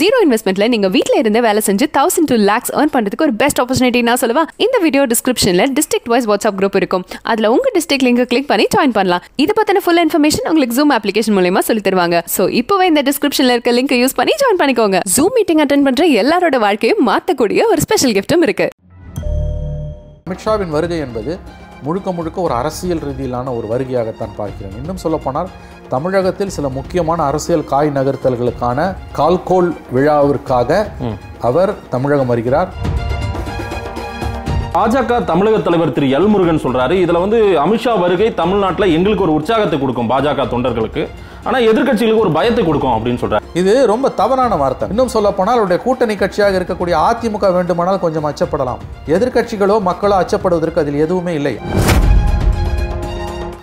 zero இன்வெஸ்ட்மெண்ட்ல நீங்க வீட்ல இருந்து வேலை செஞ்சு தௌசண்ட் டூ லேக்ஸ் ஏர்ன் பண்றதுக்கு ஒரு பெஸ்ட் ஆப்பர்ச்சுனிட்டி நான் சொல்லுவா இந்த வீடியோ டிஸ்கிரிப்ஷன்ல டிஸ்ட்ரிக்ட் வைஸ் வாட்ஸ்அப் குரூப் இருக்கும் அதுல உங்க டிஸ்ட்ரிக்ட் லிங்க் கிளிக் பண்ணி ஜாயின் பண்ணலாம் இது பத்தின ஃபுல் இன்ஃபர்மேஷன் உங்களுக்கு ஜூம் அப்ளிகேஷன் மூலயமா சொல்லி தருவாங்க சோ இப்பவே இந்த டிஸ்கிரிப்ஷன்ல இருக்க லிங்க் யூஸ் பண்ணி ஜாயின் பண்ணிக்கோங்க ஜூம் மீட்டிங் அட்டன் பண்ற எல்லாரோட வாழ்க்கையும் மாத்தக்கூடிய ஒரு ஸ்பெஷல் கிஃப்ட்டும் இருக்கு அமித்ஷாவின் வருகை என்பது முழுக்க முழுக்க ஒரு அரசியல் ரீதியிலான ஒரு வருகையாகத்தான் பார்க்கிறேன் இன்னும் சொல்லப்போனால் தமிழகத்தில் சில முக்கியமான அரசியல் காய் நகர்த்தல்களுக்கான கால்கோல் விழாவிற்காக அவர் தமிழகம் வருகிறார் பாஜக தமிழக தலைவர் திரு எல் முருகன் சொல்றாரு இதுல வந்து அமித்ஷா வருகை தமிழ்நாட்டில் எங்களுக்கு ஒரு உற்சாகத்தை கொடுக்கும் பாஜக தொண்டர்களுக்கு ஆனால் எதிர்கட்சிகளுக்கு ஒரு பயத்தை கொடுக்கும் அப்படின்னு சொல்கிறார் இது ரொம்ப தவறான வார்த்தை இன்னும் சொல்ல போனால் அவருடைய கூட்டணி கட்சியாக இருக்கக்கூடிய அதிமுக வேண்டுமானால் கொஞ்சம் அச்சப்படலாம் எதிர்கட்சிகளோ மக்களோ அச்சப்படுவதற்கு அதில் எதுவுமே இல்லை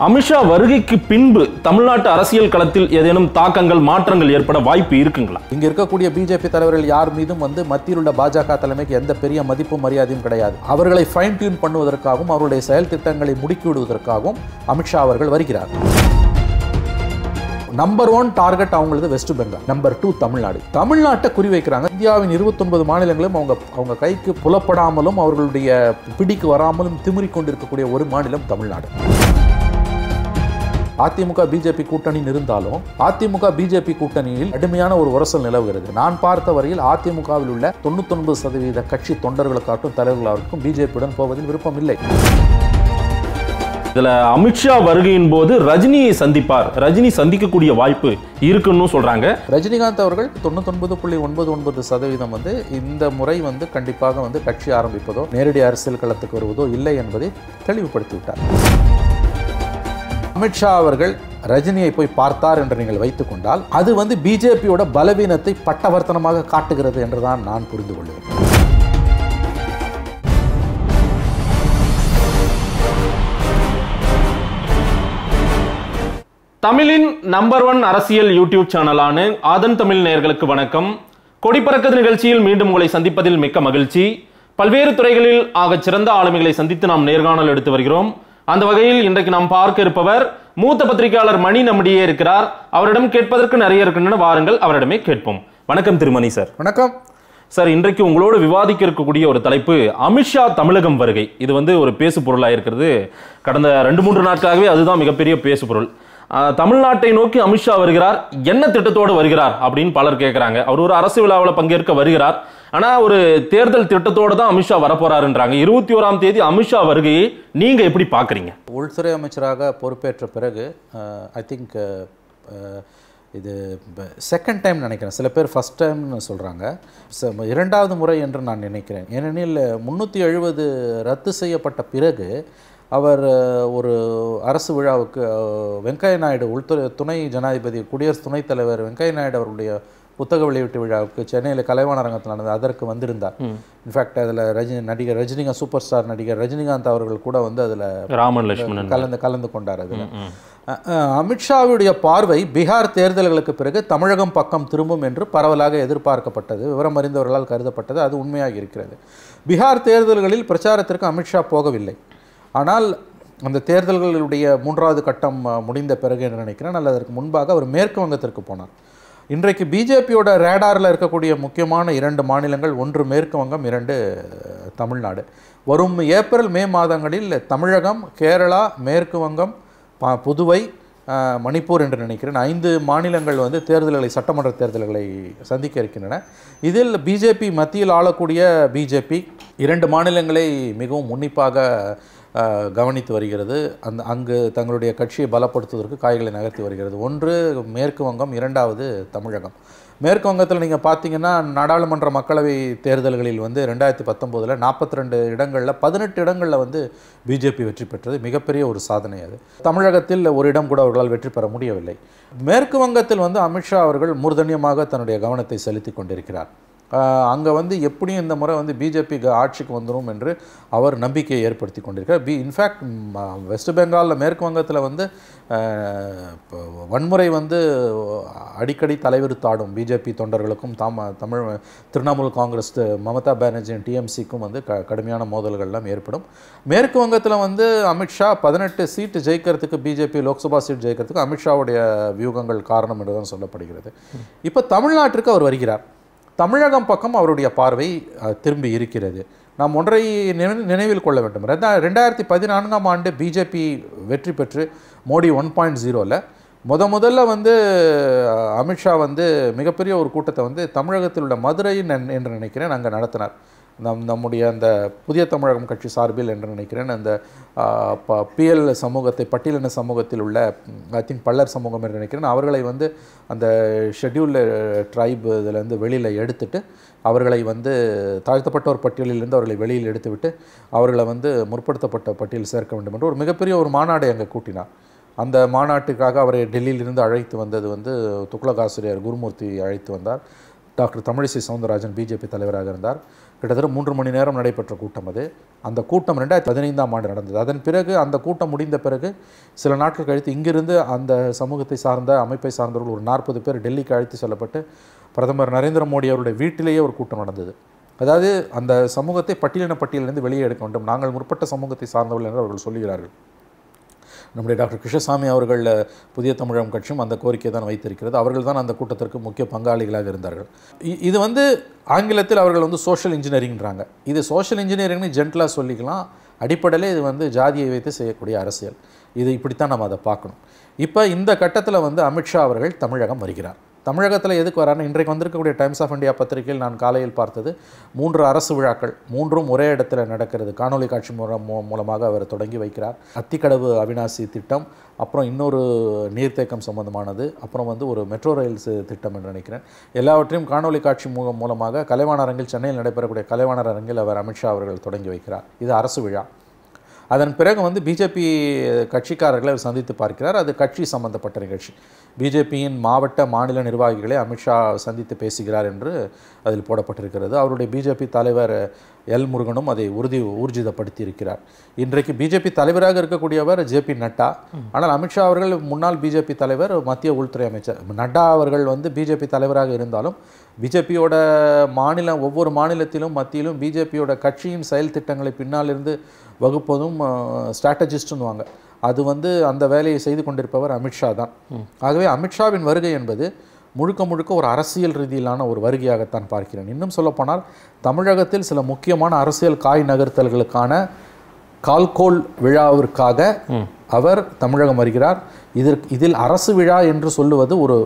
அமித்ஷா வருகைக்கு பின்பு தமிழ்நாட்டு அரசியல் களத்தில் ஏதேனும் தாக்கங்கள் மாற்றங்கள் ஏற்பட வாய்ப்பு இருக்குங்களா இங்க இருக்கக்கூடிய பிஜேபி தலைவர்கள் யார் மீதும் வந்து மத்தியில் உள்ள பாஜக தலைமைக்கு எந்த பெரிய மதிப்பும் மரியாதையும் கிடையாது அவர்களை ஃபைன் டியூன் பண்ணுவதற்காகவும் அவருடைய செயல் திட்டங்களை முடுக்கிவிடுவதற்காகவும் அமித்ஷா அவர்கள் வருகிறார்கள் நம்பர் ஒன் டார்கெட் அவங்களது வெஸ்ட் பெங்கால் நம்பர் டூ தமிழ்நாடு தமிழ்நாட்டை குறிவைக்கிறாங்க இந்தியாவின் இருபத்தொன்பது மாநிலங்களும் அவங்க அவங்க கைக்கு புலப்படாமலும் அவர்களுடைய பிடிக்கு வராமலும் கொண்டிருக்கக்கூடிய ஒரு மாநிலம் தமிழ்நாடு அதிமுக பிஜேபி கூட்டணி இருந்தாலும் அதிமுக பிஜேபி கூட்டணியில் கடுமையான ஒரு உரசல் நிலவுகிறது நான் பார்த்த வரையில் அதிமுகவில் உள்ள தொண்ணூத்தொன்பது சதவீத கட்சி தொண்டர்களுக்காட்டும் தலைவர்களாகட்டும் பிஜேபியுடன் போவதில் விருப்பம் இல்லை இதுல அமித்ஷா வருகையின் போது ரஜினியை சந்திப்பார் ரஜினி சந்திக்கக்கூடிய வாய்ப்பு இருக்குன்னு சொல்றாங்க ரஜினிகாந்த் அவர்கள் தொண்ணூத்தொன்பது புள்ளி ஒன்பது ஒன்பது சதவீதம் வந்து இந்த முறை வந்து கண்டிப்பாக வந்து கட்சி ஆரம்பிப்பதோ நேரடி அரசியல் களத்துக்கு வருவதோ இல்லை என்பதை தெளிவுபடுத்திவிட்டார் அமித்ஷா அவர்கள் ரஜினியை போய் பார்த்தார் என்று நீங்கள் வைத்துக்கொண்டால் அது வந்து பிஜேபியோட பலவீனத்தை பட்டவர்த்தனமாக காட்டுகிறது என்றுதான் நான் புரிந்து கொள்கிறேன் தமிழின் நம்பர் ஒன் அரசியல் யூடியூப் சேனலான ஆதன் தமிழ் நேர்களுக்கு வணக்கம் கொடிப்பறக்கது நிகழ்ச்சியில் மீண்டும் உங்களை சந்திப்பதில் மிக்க மகிழ்ச்சி பல்வேறு துறைகளில் ஆக சிறந்த ஆளுமைகளை சந்தித்து நாம் நேர்காணல் எடுத்து வருகிறோம் அந்த வகையில் இன்றைக்கு நாம் பார்க்க இருப்பவர் மூத்த பத்திரிகையாளர் மணி நம்மிடையே இருக்கிறார் அவரிடம் கேட்பதற்கு நிறைய இருக்கின்றன வாருங்கள் அவரிடமே கேட்போம் வணக்கம் திருமணி சார் வணக்கம் சார் இன்றைக்கு உங்களோடு விவாதிக்க இருக்கக்கூடிய ஒரு தலைப்பு அமித்ஷா தமிழகம் வருகை இது வந்து ஒரு பேசு பொருளாக இருக்கிறது கடந்த ரெண்டு மூன்று நாட்களாகவே அதுதான் மிகப்பெரிய பேசு பொருள் தமிழ்நாட்டை நோக்கி அமித்ஷா வருகிறார் என்ன திட்டத்தோடு வருகிறார் அப்படின்னு பலர் கேட்குறாங்க அவர் ஒரு அரசு விழாவில் பங்கேற்க வருகிறார் ஆனால் ஒரு தேர்தல் திட்டத்தோடு தான் அமித்ஷா வரப்போறாருன்றாங்க இருபத்தி ஓராம் தேதி அமித்ஷா வருகையை நீங்கள் எப்படி பார்க்குறீங்க உள்துறை அமைச்சராக பொறுப்பேற்ற பிறகு ஐ திங்க் இது செகண்ட் டைம் நினைக்கிறேன் சில பேர் ஃபஸ்ட் டைம்னு சொல்கிறாங்க இரண்டாவது முறை என்று நான் நினைக்கிறேன் ஏனெனில் முந்நூற்றி எழுபது ரத்து செய்யப்பட்ட பிறகு அவர் ஒரு அரசு விழாவுக்கு வெங்கையா நாயுடு உள்துறை துணை ஜனாதிபதி குடியரசு துணைத் தலைவர் வெங்கையா நாயுடு அவருடைய புத்தக வெளியீட்டு விழாவுக்கு சென்னையில் கலைவாணரங்கத்தில் நடந்தது அதற்கு வந்திருந்தார் இன்ஃபேக்ட் அதில் ரஜினி நடிகர் ரஜினிகாந்த் சூப்பர் ஸ்டார் நடிகர் ரஜினிகாந்த் அவர்கள் கூட வந்து அதில் ராமன் லட்சுமணன் கலந்து கலந்து கொண்டார் அதில் அமித்ஷாவுடைய பார்வை பீகார் தேர்தல்களுக்கு பிறகு தமிழகம் பக்கம் திரும்பும் என்று பரவலாக எதிர்பார்க்கப்பட்டது விவரம் அறிந்தவர்களால் கருதப்பட்டது அது உண்மையாக இருக்கிறது பீகார் தேர்தல்களில் பிரச்சாரத்திற்கு அமித்ஷா போகவில்லை ஆனால் அந்த தேர்தல்களுடைய மூன்றாவது கட்டம் முடிந்த பிறகு என்று நினைக்கிறேன் அல்லது அதற்கு முன்பாக அவர் மேற்கு வங்கத்திற்கு போனார் இன்றைக்கு பிஜேபியோட ரேடாரில் இருக்கக்கூடிய முக்கியமான இரண்டு மாநிலங்கள் ஒன்று மேற்கு வங்கம் இரண்டு தமிழ்நாடு வரும் ஏப்ரல் மே மாதங்களில் தமிழகம் கேரளா மேற்கு வங்கம் புதுவை மணிப்பூர் என்று நினைக்கிறேன் ஐந்து மாநிலங்கள் வந்து தேர்தல்களை சட்டமன்ற தேர்தல்களை சந்திக்க இருக்கின்றன இதில் பிஜேபி மத்தியில் ஆளக்கூடிய பிஜேபி இரண்டு மாநிலங்களை மிகவும் உன்னிப்பாக கவனித்து வருகிறது அந்த அங்கு தங்களுடைய கட்சியை பலப்படுத்துவதற்கு காய்களை நகர்த்தி வருகிறது ஒன்று மேற்கு வங்கம் இரண்டாவது தமிழகம் மேற்கு வங்கத்தில் நீங்கள் பார்த்தீங்கன்னா நாடாளுமன்ற மக்களவை தேர்தல்களில் வந்து ரெண்டாயிரத்தி பத்தொம்போதில் நாற்பத்தி ரெண்டு இடங்களில் பதினெட்டு இடங்களில் வந்து பிஜேபி வெற்றி பெற்றது மிகப்பெரிய ஒரு சாதனை அது தமிழகத்தில் ஒரு இடம் கூட அவர்களால் வெற்றி பெற முடியவில்லை மேற்கு வங்கத்தில் வந்து அமித்ஷா அவர்கள் மூர்தன்யமாக தன்னுடைய கவனத்தை செலுத்தி கொண்டிருக்கிறார் அங்கே வந்து எப்படியும் இந்த முறை வந்து பிஜேபி ஆட்சிக்கு வந்துடும் என்று அவர் நம்பிக்கையை ஏற்படுத்தி கொண்டிருக்கார் பி இன்ஃபேக்ட் வெஸ்ட் பெங்காலில் மேற்கு வங்கத்தில் வந்து வன்முறை வந்து அடிக்கடி தலைவிருத்தாடும் பிஜேபி தொண்டர்களுக்கும் தாம் தமிழ் திரிணாமுல் காங்கிரஸ் மமதா பானர்ஜியின் டிஎம்சிக்கும் வந்து க கடுமையான மோதல்கள்லாம் ஏற்படும் மேற்கு வங்கத்தில் வந்து அமித்ஷா பதினெட்டு சீட்டு ஜெயிக்கிறதுக்கு பிஜேபி லோக்சபா சீட் ஜெயிக்கிறதுக்கு அமித்ஷாவுடைய வியூகங்கள் காரணம் என்று தான் சொல்லப்படுகிறது இப்போ தமிழ்நாட்டிற்கு அவர் வருகிறார் தமிழகம் பக்கம் அவருடைய பார்வை திரும்பி இருக்கிறது நாம் ஒன்றை நினைவில் கொள்ள வேண்டும் ரெண்டா ரெண்டாயிரத்தி பதினான்காம் ஆண்டு பிஜேபி வெற்றி பெற்று மோடி ஒன் பாயிண்ட் ஜீரோவில் முத முதல்ல வந்து அமித்ஷா வந்து மிகப்பெரிய ஒரு கூட்டத்தை வந்து தமிழகத்தில் உள்ள மதுரைன்னு என்று நினைக்கிறேன் அங்கே நடத்தினார் நம் நம்முடைய அந்த புதிய தமிழகம் கட்சி சார்பில் என்று நினைக்கிறேன் அந்த ப பிஎல் சமூகத்தை பட்டியலின சமூகத்தில் உள்ள ஐ திங்க் பல்லர் சமூகம் என்று நினைக்கிறேன் அவர்களை வந்து அந்த ஷெட்யூல்டு ட்ரைப் இதிலேருந்து வெளியில் எடுத்துட்டு அவர்களை வந்து தாழ்த்தப்பட்டோர் பட்டியலிலிருந்து அவர்களை வெளியில் எடுத்துவிட்டு அவர்களை வந்து முற்படுத்தப்பட்ட பட்டியலில் சேர்க்க வேண்டும் என்று ஒரு மிகப்பெரிய ஒரு மாநாடு அங்கே கூட்டினார் அந்த மாநாட்டுக்காக அவரை டெல்லியிலிருந்து அழைத்து வந்தது வந்து துக்ளக் குருமூர்த்தி அழைத்து வந்தார் டாக்டர் தமிழிசை சவுந்தரராஜன் பிஜேபி தலைவராக இருந்தார் கிட்டத்தட்ட மூன்று மணி நேரம் நடைபெற்ற கூட்டம் அது அந்த கூட்டம் ரெண்டாயிரத்தி பதினைந்தாம் ஆண்டு நடந்தது அதன் பிறகு அந்த கூட்டம் முடிந்த பிறகு சில நாட்கள் கழித்து இங்கிருந்து அந்த சமூகத்தை சார்ந்த அமைப்பை சார்ந்தவர்கள் ஒரு நாற்பது பேர் டெல்லிக்கு அழைத்து செல்லப்பட்டு பிரதமர் நரேந்திர மோடி அவருடைய வீட்டிலேயே ஒரு கூட்டம் நடந்தது அதாவது அந்த சமூகத்தை பட்டியலின பட்டியலிருந்து வெளியே எடுக்க வேண்டும் நாங்கள் முற்பட்ட சமூகத்தை சார்ந்தவர்கள் என்று அவர்கள் சொல்லுகிறார்கள் நம்முடைய டாக்டர் கிருஷ்ணசாமி அவர்கள் புதிய தமிழகம் கட்சியும் அந்த கோரிக்கை தான் வைத்திருக்கிறது அவர்கள் தான் அந்த கூட்டத்திற்கு முக்கிய பங்காளிகளாக இருந்தார்கள் இது வந்து ஆங்கிலத்தில் அவர்கள் வந்து சோஷியல் இன்ஜினியரிங்கிறாங்க இது சோஷியல் இன்ஜினியரிங்னு ஜென்டலாக சொல்லிக்கலாம் அடிப்படையில் இது வந்து ஜாதியை வைத்து செய்யக்கூடிய அரசியல் இது இப்படித்தான் நம்ம அதை பார்க்கணும் இப்போ இந்த கட்டத்தில் வந்து அமித்ஷா அவர்கள் தமிழகம் வருகிறார் தமிழகத்தில் எதுக்கு வரான்னு இன்றைக்கு வந்திருக்கக்கூடிய டைம்ஸ் ஆஃப் இந்தியா பத்திரிகையில் நான் காலையில் பார்த்தது மூன்று அரசு விழாக்கள் மூன்றும் ஒரே இடத்துல நடக்கிறது காணொலி காட்சி மூலம் மூலமாக அவர் தொடங்கி வைக்கிறார் அத்திக்கடவு அவினாசி திட்டம் அப்புறம் இன்னொரு நீர்த்தேக்கம் சம்பந்தமானது அப்புறம் வந்து ஒரு மெட்ரோ ரயில்ஸ் திட்டம் என்று நினைக்கிறேன் எல்லாவற்றையும் காணொலி காட்சி மூலமாக கலைவாணரங்கில் அரங்கில் சென்னையில் நடைபெறக்கூடிய கலைவாணரங்கில் அரங்கில் அவர் அமித்ஷா அவர்கள் தொடங்கி வைக்கிறார் இது அரசு விழா அதன் பிறகு வந்து பிஜேபி கட்சிக்காரர்களை அவர் சந்தித்து பார்க்கிறார் அது கட்சி சம்பந்தப்பட்ட நிகழ்ச்சி பிஜேபியின் மாவட்ட மாநில நிர்வாகிகளை அமித்ஷா சந்தித்து பேசுகிறார் என்று அதில் போடப்பட்டிருக்கிறது அவருடைய பிஜேபி தலைவர் எல் முருகனும் அதை உறுதி ஊர்ஜிதப்படுத்தி இருக்கிறார் இன்றைக்கு பிஜேபி தலைவராக இருக்கக்கூடியவர் ஜே பி நட்டா ஆனால் அமித்ஷா அவர்கள் முன்னாள் பிஜேபி தலைவர் மத்திய உள்துறை அமைச்சர் நட்டா அவர்கள் வந்து பிஜேபி தலைவராக இருந்தாலும் பிஜேபியோட மாநிலம் ஒவ்வொரு மாநிலத்திலும் மத்தியிலும் பிஜேபியோட கட்சியின் செயல் திட்டங்களை பின்னால் இருந்து வகுப்பதும் ஸ்ட்ராட்டஜிஸ்ட்டுன்னுவாங்க அது வந்து அந்த வேலையை செய்து கொண்டிருப்பவர் அமித்ஷா தான் ஆகவே அமித்ஷாவின் வருகை என்பது முழுக்க முழுக்க ஒரு அரசியல் ரீதியிலான ஒரு வருகையாகத்தான் பார்க்கிறேன் இன்னும் சொல்லப்போனால் தமிழகத்தில் சில முக்கியமான அரசியல் காய் நகர்த்தல்களுக்கான கால்கோல் விழாவிற்காக அவர் தமிழகம் வருகிறார் இதற்கு இதில் அரசு விழா என்று சொல்லுவது ஒரு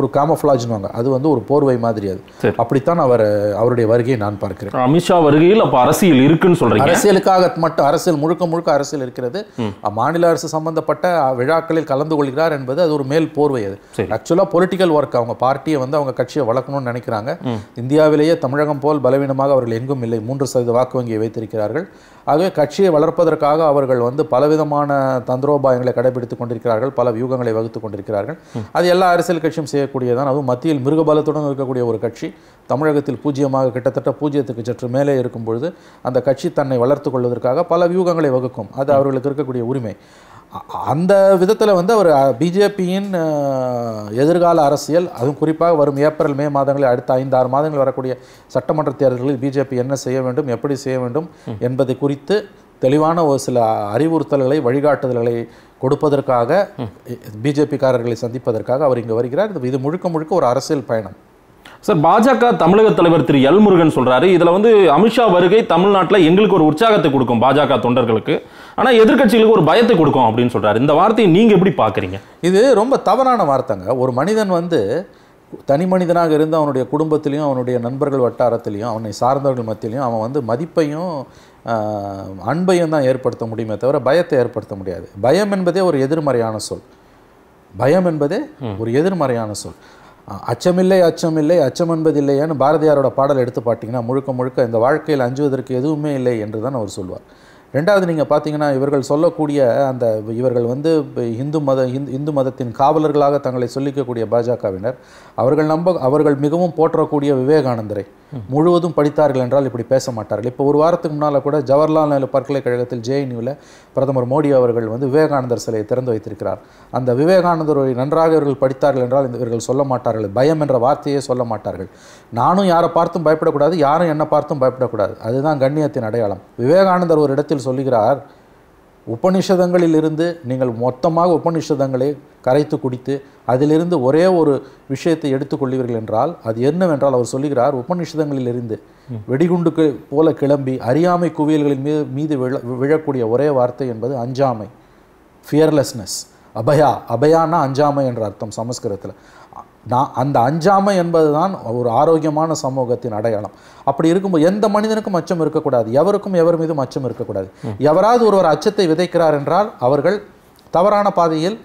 ஒரு காமஃப்ளாஜ்னுவாங்க அது வந்து ஒரு போர்வை மாதிரி அது அப்படித்தான் அவர் அவருடைய வருகையை நான் பார்க்கிறேன் அமித்ஷா வருகையில் அப்போ அரசியல் இருக்குன்னு சொல்கிறேன் அரசியலுக்காக மட்டும் அரசியல் முழுக்க முழுக்க அரசியல் இருக்கிறது மாநில அரசு சம்பந்தப்பட்ட விழாக்களில் கலந்து கொள்கிறார் என்பது அது ஒரு மேல் போர்வை அது ஆக்சுவலாக பொலிட்டிக்கல் ஒர்க் அவங்க பார்ட்டியை வந்து அவங்க கட்சியை வளர்க்கணும்னு நினைக்கிறாங்க இந்தியாவிலேயே தமிழகம் போல் பலவீனமாக அவர்கள் எங்கும் இல்லை மூன்று சதவீத வாக்கு வங்கியை வைத்திருக்கிறார்கள் ஆகவே கட்சியை வளர்ப்பதற்காக அவர்கள் வந்து பலவிதமான தந்திரோபாயங்களை கடைபிடித்துக் கொண்டிருக்கிறார்கள் பல வியூகங்களை வகுத்துக் கொண்டிருக்கிறார்கள் அது எல்லா அரசியல் கட்சியும் செய்யக்கூடியதான் அதுவும் மத்தியில் மிருகபலத்துடன் இருக்கக்கூடிய ஒரு கட்சி தமிழகத்தில் பூஜ்ஜியமாக கிட்டத்தட்ட பூஜ்ஜியத்துக்கு சற்று மேலே இருக்கும் பொழுது அந்த கட்சி தன்னை வளர்த்து கொள்வதற்காக பல வியூகங்களை வகுக்கும் அது அவர்களுக்கு இருக்கக்கூடிய உரிமை அந்த விதத்தில் வந்து அவர் பிஜேபியின் எதிர்கால அரசியல் அதுவும் குறிப்பாக வரும் ஏப்ரல் மே மாதங்களில் அடுத்த ஐந்து ஆறு மாதங்கள் வரக்கூடிய சட்டமன்ற தேர்தல்களில் பிஜேபி என்ன செய்ய வேண்டும் எப்படி செய்ய வேண்டும் என்பது குறித்து தெளிவான ஒரு சில அறிவுறுத்தல்களை வழிகாட்டுதல்களை கொடுப்பதற்காக பிஜேபிக்காரர்களை சந்திப்பதற்காக அவர் இங்கே வருகிறார் இது முழுக்க முழுக்க ஒரு அரசியல் பயணம் சார் பாஜக தமிழக தலைவர் திரு எல் முருகன் சொல்றாரு இதுல வந்து அமித்ஷா வருகை தமிழ்நாட்டில் எங்களுக்கு ஒரு உற்சாகத்தை கொடுக்கும் பாஜக தொண்டர்களுக்கு ஆனால் எதிர்கட்சிகளுக்கு ஒரு பயத்தை கொடுக்கும் அப்படின்னு சொல்றாரு இந்த வார்த்தையை நீங்க எப்படி பாக்குறீங்க இது ரொம்ப தவறான வார்த்தைங்க ஒரு மனிதன் வந்து தனி மனிதனாக இருந்து அவனுடைய குடும்பத்திலையும் அவனுடைய நண்பர்கள் வட்டாரத்திலையும் அவனை சார்ந்தவர்கள் மத்தியிலையும் அவன் வந்து மதிப்பையும் அன்பையும் தான் ஏற்படுத்த முடியுமே தவிர பயத்தை ஏற்படுத்த முடியாது பயம் என்பதே ஒரு எதிர்மறையான சொல் பயம் என்பதே ஒரு எதிர்மறையான சொல் அச்சமில்லை அச்சமில்லை அச்சம் என்பதில்லையான்னு பாரதியாரோட பாடல் எடுத்து பார்த்தீங்கன்னா முழுக்க முழுக்க இந்த வாழ்க்கையில் அஞ்சுவதற்கு எதுவுமே இல்லை என்று தான் அவர் சொல்வார் ரெண்டாவது நீங்கள் பார்த்தீங்கன்னா இவர்கள் சொல்லக்கூடிய அந்த இவர்கள் வந்து இந்து மத இந்து மதத்தின் காவலர்களாக தங்களை சொல்லிக்கக்கூடிய பாஜகவினர் அவர்கள் நம்ப அவர்கள் மிகவும் போற்றக்கூடிய விவேகானந்தரை முழுவதும் படித்தார்கள் என்றால் இப்படி பேச மாட்டார்கள் இப்போ ஒரு வாரத்துக்கு முன்னால் கூட ஜவஹர்லால் நேரு பல்கலைக்கழகத்தில் ஜேஎன்யூவில் பிரதமர் மோடி அவர்கள் வந்து விவேகானந்தர் சிலையை திறந்து வைத்திருக்கிறார் அந்த விவேகானந்தரை நன்றாக இவர்கள் படித்தார்கள் என்றால் இவர்கள் சொல்ல மாட்டார்கள் பயம் என்ற வார்த்தையே சொல்ல மாட்டார்கள் நானும் யாரை பார்த்தும் பயப்படக்கூடாது யாரும் என்னை பார்த்தும் பயப்படக்கூடாது அதுதான் கண்ணியத்தின் அடையாளம் விவேகானந்தர் ஒரு இடத்தில் சொல்லுகிறார் உபனிஷதங்களில் இருந்து நீங்கள் மொத்தமாக உபனிஷதங்களை கரைத்து குடித்து அதிலிருந்து ஒரே ஒரு விஷயத்தை எடுத்துக்கொள்வீர்கள் என்றால் அது என்னவென்றால் அவர் சொல்லுகிறார் உபனிஷதங்களில் இருந்து வெடிகுண்டுக்கு போல கிளம்பி அறியாமை குவியல்களின் மீது மீது விழ விழக்கூடிய ஒரே வார்த்தை என்பது அஞ்சாமை ஃபியர்லெஸ்னஸ் அபயா அபயானா அஞ்சாமை என்ற அர்த்தம் சமஸ்கிருதத்தில் நான் அந்த அஞ்சாமை என்பது தான் ஒரு ஆரோக்கியமான சமூகத்தின் அடையாளம் அப்படி இருக்கும்போது எந்த மனிதனுக்கும் அச்சம் இருக்கக்கூடாது எவருக்கும் எவர் மீதும் அச்சம் இருக்கக்கூடாது எவராவது ஒருவர் அச்சத்தை விதைக்கிறார் என்றால் அவர்கள் தவறான பாதையில்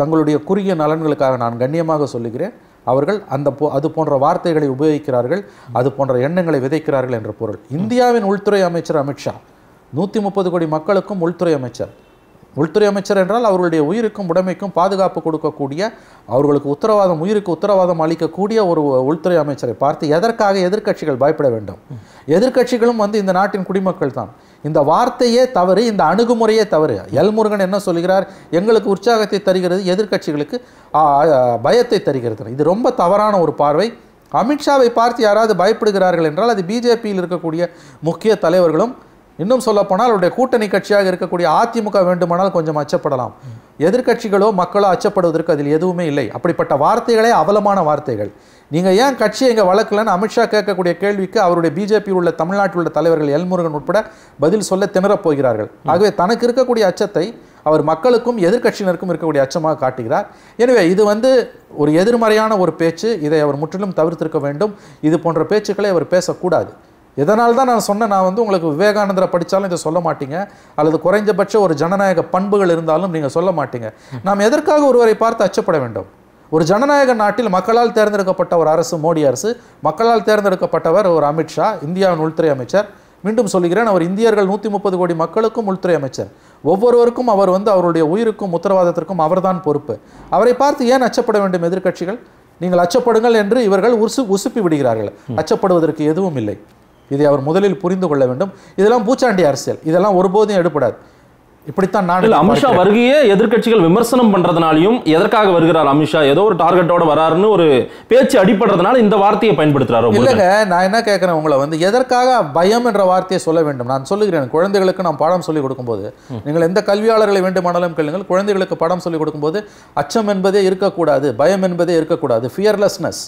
தங்களுடைய குறுகிய நலன்களுக்காக நான் கண்ணியமாக சொல்லுகிறேன் அவர்கள் அந்த போ அது போன்ற வார்த்தைகளை உபயோகிக்கிறார்கள் அது போன்ற எண்ணங்களை விதைக்கிறார்கள் என்ற பொருள் இந்தியாவின் உள்துறை அமைச்சர் அமித்ஷா நூற்றி முப்பது கோடி மக்களுக்கும் உள்துறை அமைச்சர் உள்துறை அமைச்சர் என்றால் அவர்களுடைய உயிருக்கும் உடைமைக்கும் பாதுகாப்பு கொடுக்கக்கூடிய அவர்களுக்கு உத்தரவாதம் உயிருக்கு உத்தரவாதம் அளிக்கக்கூடிய ஒரு உள்துறை அமைச்சரை பார்த்து எதற்காக எதிர்க்கட்சிகள் பயப்பட வேண்டும் எதிர்க்கட்சிகளும் வந்து இந்த நாட்டின் குடிமக்கள் தான் இந்த வார்த்தையே தவறு இந்த அணுகுமுறையே தவறு எல்முருகன் என்ன சொல்கிறார் எங்களுக்கு உற்சாகத்தை தருகிறது எதிர்க்கட்சிகளுக்கு பயத்தை தருகிறது இது ரொம்ப தவறான ஒரு பார்வை அமித்ஷாவை பார்த்து யாராவது பயப்படுகிறார்கள் என்றால் அது பிஜேபியில் இருக்கக்கூடிய முக்கிய தலைவர்களும் இன்னும் சொல்லப்போனால் அவருடைய கூட்டணி கட்சியாக இருக்கக்கூடிய அதிமுக வேண்டுமானால் கொஞ்சம் அச்சப்படலாம் எதிர்கட்சிகளோ மக்களோ அச்சப்படுவதற்கு அதில் எதுவுமே இல்லை அப்படிப்பட்ட வார்த்தைகளே அவலமான வார்த்தைகள் நீங்கள் ஏன் கட்சி இங்கே வளர்க்கலன்னு அமித்ஷா கேட்கக்கூடிய கேள்விக்கு அவருடைய பிஜேபியில் உள்ள தமிழ்நாட்டில் உள்ள தலைவர்கள் எல்முருகன் உட்பட பதில் சொல்ல திணறப் போகிறார்கள் ஆகவே தனக்கு இருக்கக்கூடிய அச்சத்தை அவர் மக்களுக்கும் எதிர்கட்சியினருக்கும் இருக்கக்கூடிய அச்சமாக காட்டுகிறார் எனவே இது வந்து ஒரு எதிர்மறையான ஒரு பேச்சு இதை அவர் முற்றிலும் தவிர்த்திருக்க வேண்டும் இது போன்ற பேச்சுக்களை அவர் பேசக்கூடாது இதனால் தான் நான் சொன்னேன் நான் வந்து உங்களுக்கு விவேகானந்தரை படித்தாலும் இதை சொல்ல மாட்டீங்க அல்லது குறைஞ்சபட்ச ஒரு ஜனநாயக பண்புகள் இருந்தாலும் நீங்கள் சொல்ல மாட்டீங்க நாம் எதற்காக ஒருவரை பார்த்து அச்சப்பட வேண்டும் ஒரு ஜனநாயக நாட்டில் மக்களால் தேர்ந்தெடுக்கப்பட்ட ஒரு அரசு மோடி அரசு மக்களால் தேர்ந்தெடுக்கப்பட்டவர் ஒரு அமித்ஷா இந்தியாவின் உள்துறை அமைச்சர் மீண்டும் சொல்லுகிறேன் அவர் இந்தியர்கள் நூற்றி முப்பது கோடி மக்களுக்கும் உள்துறை அமைச்சர் ஒவ்வொருவருக்கும் அவர் வந்து அவருடைய உயிருக்கும் உத்தரவாதத்திற்கும் அவர்தான் பொறுப்பு அவரை பார்த்து ஏன் அச்சப்பட வேண்டும் எதிர்க்கட்சிகள் நீங்கள் அச்சப்படுங்கள் என்று இவர்கள் உசு உசுப்பி விடுகிறார்கள் அச்சப்படுவதற்கு எதுவும் இல்லை இதை அவர் முதலில் புரிந்து கொள்ள வேண்டும் இதெல்லாம் பூச்சாண்டி அரசியல் இதெல்லாம் ஒருபோதும் எடுப்படாது இப்படித்தான் நான் அமித்ஷா வருகையே எதிர்கட்சிகள் விமர்சனம் பண்றதுனாலையும் எதற்காக வருகிறார் அமித்ஷா ஏதோ ஒரு டார்கெட்டோட வராருன்னு ஒரு பேச்சு அடிப்படுறதுனால இந்த வார்த்தையை பயன்படுத்துறாரு இல்லைங்க நான் என்ன கேட்கறேன் உங்களை வந்து எதற்காக பயம் என்ற வார்த்தையை சொல்ல வேண்டும் நான் சொல்லுகிறேன் குழந்தைகளுக்கு நான் பாடம் சொல்லிக் கொடுக்கும்போது நீங்கள் எந்த கல்வியாளர்களை வேண்டுமானாலும் கேளுங்கள் குழந்தைகளுக்கு பாடம் சொல்லிக் கொடுக்கும்போது அச்சம் என்பதே இருக்கக்கூடாது பயம் என்பதே இருக்கக்கூடாது ஃபியர்லெஸ்னஸ்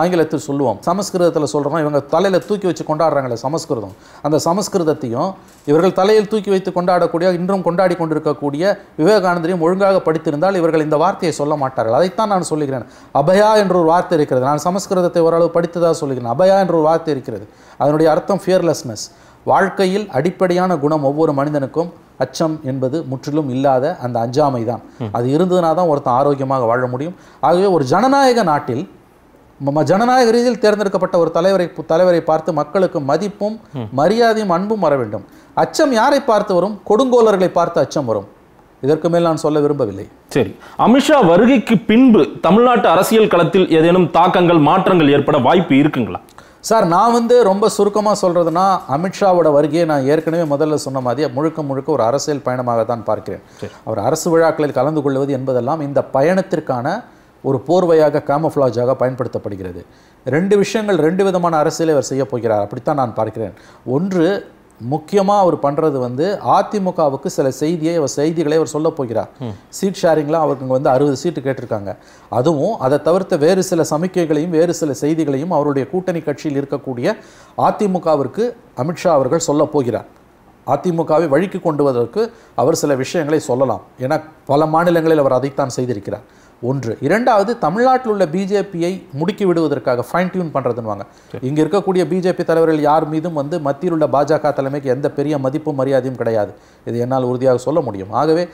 ஆங்கிலத்தில் சொல்லுவோம் சமஸ்கிருதத்தில் சொல்கிறோம் இவங்க தலையில் தூக்கி வச்சு கொண்டாடுறாங்களே சமஸ்கிருதம் அந்த சமஸ்கிருதத்தையும் இவர்கள் தலையில் தூக்கி வைத்து கொண்டாடக்கூடிய இன்றும் கொண்டாடி கொண்டிருக்கக்கூடிய விவேகானந்தரையும் ஒழுங்காக படித்திருந்தால் இவர்கள் இந்த வார்த்தையை சொல்ல மாட்டார்கள் அதைத்தான் நான் சொல்லுகிறேன் அபயா என்ற ஒரு வார்த்தை இருக்கிறது நான் சமஸ்கிருதத்தை ஓரளவு படித்ததாக சொல்லுகிறேன் அபயா என்ற ஒரு வார்த்தை இருக்கிறது அதனுடைய அர்த்தம் ஃபியர்லெஸ்னஸ் வாழ்க்கையில் அடிப்படையான குணம் ஒவ்வொரு மனிதனுக்கும் அச்சம் என்பது முற்றிலும் இல்லாத அந்த அஞ்சாமை தான் அது இருந்ததுனா தான் ஒருத்தன் ஆரோக்கியமாக வாழ முடியும் ஆகவே ஒரு ஜனநாயக நாட்டில் ஜனநாயக ரீதியில் தேர்ந்தெடுக்கப்பட்ட ஒரு தலைவரை தலைவரை பார்த்து மக்களுக்கு மதிப்பும் மரியாதையும் அன்பும் வர வேண்டும் அச்சம் யாரை பார்த்து வரும் கொடுங்கோலர்களை பார்த்து அச்சம் வரும் இதற்கு மேல் நான் சொல்ல விரும்பவில்லை சரி அமித்ஷா வருகைக்கு பின்பு தமிழ்நாட்டு அரசியல் களத்தில் ஏதேனும் தாக்கங்கள் மாற்றங்கள் ஏற்பட வாய்ப்பு இருக்குங்களா சார் நான் வந்து ரொம்ப சுருக்கமாக சொல்கிறதுனா அமித்ஷாவோட வருகையை நான் ஏற்கனவே முதல்ல சொன்ன மாதிரி முழுக்க முழுக்க ஒரு அரசியல் பயணமாக தான் பார்க்கிறேன் அவர் அரசு விழாக்களில் கலந்து கொள்வது என்பதெல்லாம் இந்த பயணத்திற்கான ஒரு போர்வையாக காமஃப்ளாஜாக பயன்படுத்தப்படுகிறது ரெண்டு விஷயங்கள் ரெண்டு விதமான அரசியலை அவர் செய்ய போகிறார் அப்படித்தான் நான் பார்க்கிறேன் ஒன்று முக்கியமாக அவர் பண்ணுறது வந்து அதிமுகவுக்கு சில செய்தியை அவர் செய்திகளை அவர் சொல்ல போகிறார் சீட் ஷேரிங்லாம் அவருக்கு வந்து அறுபது சீட்டு கேட்டிருக்காங்க அதுவும் அதை தவிர்த்த வேறு சில சமிக்கைகளையும் வேறு சில செய்திகளையும் அவருடைய கூட்டணி கட்சியில் இருக்கக்கூடிய அதிமுகவிற்கு அமித்ஷா அவர்கள் சொல்ல போகிறார் அதிமுகவை வழிக்கு கொண்டு வருவதற்கு அவர் சில விஷயங்களை சொல்லலாம் ஏன்னா பல மாநிலங்களில் அவர் அதைத்தான் செய்திருக்கிறார் ஒன்று இரண்டாவது தமிழ்நாட்டில் உள்ள பிஜேபியை முடுக்கி விடுவதற்காக ஃபைன் டியூன் பண்ணுறதுன்னுவாங்க இங்கே இருக்கக்கூடிய பிஜேபி தலைவர்கள் யார் மீதும் வந்து மத்தியில் உள்ள பாஜக தலைமைக்கு எந்த பெரிய மதிப்பும் மரியாதையும் கிடையாது இது என்னால் உறுதியாக சொல்ல முடியும் ஆகவே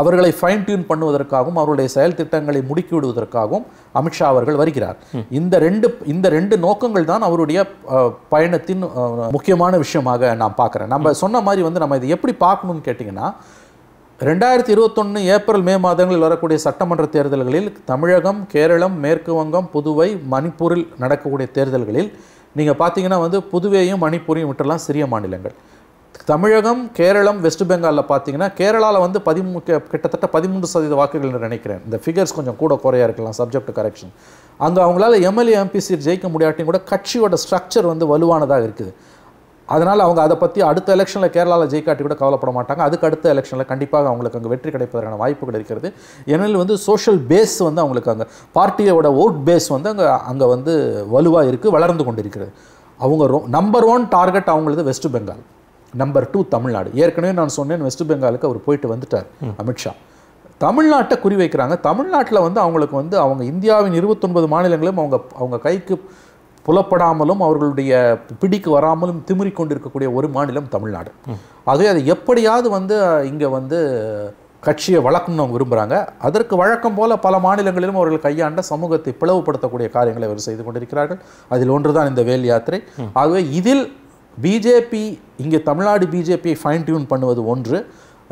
அவர்களை ஃபைன் டியூன் பண்ணுவதற்காகவும் அவருடைய செயல் திட்டங்களை முடுக்கி விடுவதற்காகவும் அமித்ஷா அவர்கள் வருகிறார் இந்த ரெண்டு இந்த ரெண்டு நோக்கங்கள் தான் அவருடைய பயணத்தின் முக்கியமான விஷயமாக நான் பார்க்குறேன் நம்ம சொன்ன மாதிரி வந்து நம்ம இதை எப்படி பார்க்கணும்னு கேட்டிங்கன்னா ரெண்டாயிரத்தி இருபத்தொன்று ஏப்ரல் மே மாதங்களில் வரக்கூடிய சட்டமன்ற தேர்தல்களில் தமிழகம் கேரளம் மேற்கு வங்கம் புதுவை மணிப்பூரில் நடக்கக்கூடிய தேர்தல்களில் நீங்கள் பார்த்தீங்கன்னா வந்து புதுவையும் மணிப்பூரையும் விட்டுலாம் சிறிய மாநிலங்கள் தமிழகம் கேரளம் வெஸ்ட் பெங்காலில் பார்த்தீங்கன்னா கேரளாவில் வந்து பதிமூ கிட்டத்தட்ட பதிமூன்று சதவீத வாக்குகள் நினைக்கிறேன் இந்த ஃபிகர்ஸ் கொஞ்சம் கூட குறையாக இருக்கலாம் சப்ஜெக்ட் கரெக்ஷன் அங்கே அவங்களால எம்எல்ஏ எம்பிசி ஜெயிக்க முடியாட்டியும் கூட கட்சியோட ஸ்ட்ரக்சர் வந்து வலுவானதாக இருக்குது அதனால் அவங்க அதை பற்றி அடுத்த எலெக்ஷனில் கேரளாவில் ஜெயிக்காட்டி கூட கவலைப்பட மாட்டாங்க அதுக்கு அடுத்த எலெக்ஷனில் கண்டிப்பாக அவங்களுக்கு அங்கே வெற்றி கிடைப்பதற்கான வாய்ப்புகள் இருக்கிறது ஏனெனில் வந்து சோஷியல் பேஸ் வந்து அவங்களுக்கு அங்கே பார்ட்டியோட ஓட் பேஸ் வந்து அங்கே அங்கே வந்து வலுவாக இருக்குது வளர்ந்து கொண்டிருக்கிறது அவங்க ரோ நம்பர் ஒன் டார்கெட் அவங்களது வெஸ்ட் பெங்கால் நம்பர் டூ தமிழ்நாடு ஏற்கனவே நான் சொன்னேன் வெஸ்ட் பெங்காலுக்கு அவர் போயிட்டு வந்துட்டார் அமித்ஷா தமிழ்நாட்டை குறிவைக்கிறாங்க தமிழ்நாட்டில் வந்து அவங்களுக்கு வந்து அவங்க இந்தியாவின் இருபத்தொன்பது மாநிலங்களும் அவங்க அவங்க கைக்கு புலப்படாமலும் அவர்களுடைய பிடிக்கு வராமலும் திமிரிக் கொண்டிருக்கக்கூடிய ஒரு மாநிலம் தமிழ்நாடு ஆகவே அதை எப்படியாவது வந்து இங்கே வந்து கட்சியை வளர்க்கணும்னு அவங்க விரும்புகிறாங்க அதற்கு வழக்கம் போல பல மாநிலங்களிலும் அவர்கள் கையாண்ட சமூகத்தை பிளவுபடுத்தக்கூடிய காரியங்களை அவர் செய்து கொண்டிருக்கிறார்கள் அதில் ஒன்றுதான் இந்த வேல் யாத்திரை ஆகவே இதில் பிஜேபி இங்கே தமிழ்நாடு பிஜேபியை ஃபைன் டியூன் பண்ணுவது ஒன்று